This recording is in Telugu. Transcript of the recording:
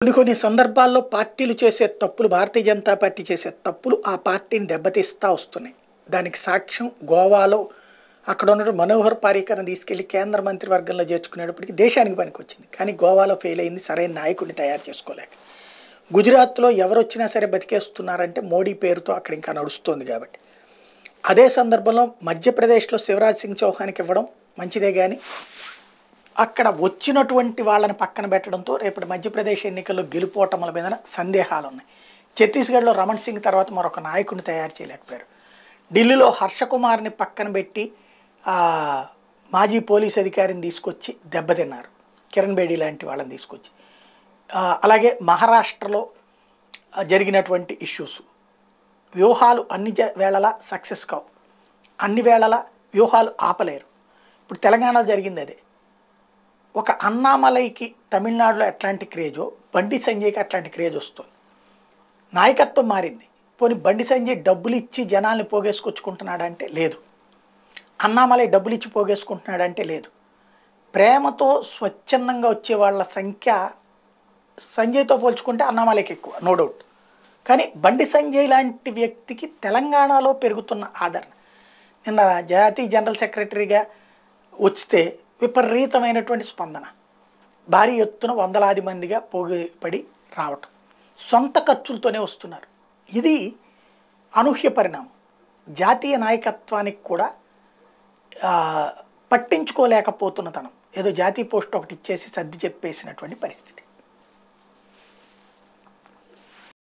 కొన్ని కొన్ని సందర్భాల్లో పార్టీలు చేసే తప్పులు భారతీయ జనతా పార్టీ చేసే తప్పులు ఆ పార్టీని దెబ్బతీస్తూ వస్తున్నాయి దానికి సాక్ష్యం గోవాలో అక్కడ ఉన్న మనోహర్ పారీకర్ని తీసుకెళ్లి కేంద్ర మంత్రివర్గంలో చేర్చుకునేటప్పటికి దేశానికి పనికొచ్చింది కానీ గోవాలో ఫెయిల్ అయింది సరైన నాయకుడిని తయారు చేసుకోలేక గుజరాత్లో ఎవరు వచ్చినా సరే బతికేస్తున్నారంటే మోడీ పేరుతో అక్కడ ఇంకా నడుస్తుంది కాబట్టి అదే సందర్భంలో మధ్యప్రదేశ్లో శివరాజ్ సింగ్ చౌహానికి ఇవ్వడం మంచిదే కానీ అక్కడ వచ్చినటువంటి వాళ్ళని పక్కన పెట్టడంతో రేపటి మధ్యప్రదేశ్ ఎన్నికల్లో గెలుపోవటముల మీద సందేహాలు ఉన్నాయి ఛత్తీస్గఢ్లో రమణ్ సింగ్ తర్వాత మరొక నాయకుడిని తయారు చేయలేకపోయారు ఢిల్లీలో హర్షకుమార్ని పక్కన పెట్టి మాజీ పోలీస్ అధికారిని తీసుకొచ్చి దెబ్బతిన్నారు కిరణ్ బేడీ లాంటి వాళ్ళని తీసుకొచ్చి అలాగే మహారాష్ట్రలో జరిగినటువంటి ఇష్యూస్ వ్యూహాలు అన్ని వేళలా సక్సెస్ కావు అన్ని వేళలా వ్యూహాలు ఆపలేరు ఇప్పుడు తెలంగాణలో జరిగింది అదే ఒక అన్నామలైకి తమిళనాడులో ఎట్లాంటి క్రేజో బండి సంజయ్కి అట్లాంటి క్రేజ్ వస్తుంది నాయకత్వం మారింది పోనీ బండి సంజయ్ డబ్బులు ఇచ్చి జనాల్ని పోగేసుకొచ్చుకుంటున్నాడంటే లేదు అన్నామలై డబ్బులు ఇచ్చి పోగేసుకుంటున్నాడంటే లేదు ప్రేమతో స్వచ్ఛందంగా వచ్చే వాళ్ళ సంఖ్య సంజయ్తో పోల్చుకుంటే అన్నామలైకి ఎక్కువ నో డౌట్ కానీ బండి సంజయ్ లాంటి వ్యక్తికి తెలంగాణలో పెరుగుతున్న ఆదరణ నిన్న జాతీయ జనరల్ సెక్రటరీగా వస్తే విపరీతమైనటువంటి స్పందన భారీ ఎత్తున వందలాది మందిగా పోగిపడి రావటం సొంత ఖర్చులతోనే వస్తున్నారు ఇది అనూహ్య పరిణామం జాతీయ నాయకత్వానికి కూడా పట్టించుకోలేకపోతున్న తనం ఏదో జాతీయ పోస్ట్ ఒకటి ఇచ్చేసి సర్ది చెప్పేసినటువంటి పరిస్థితి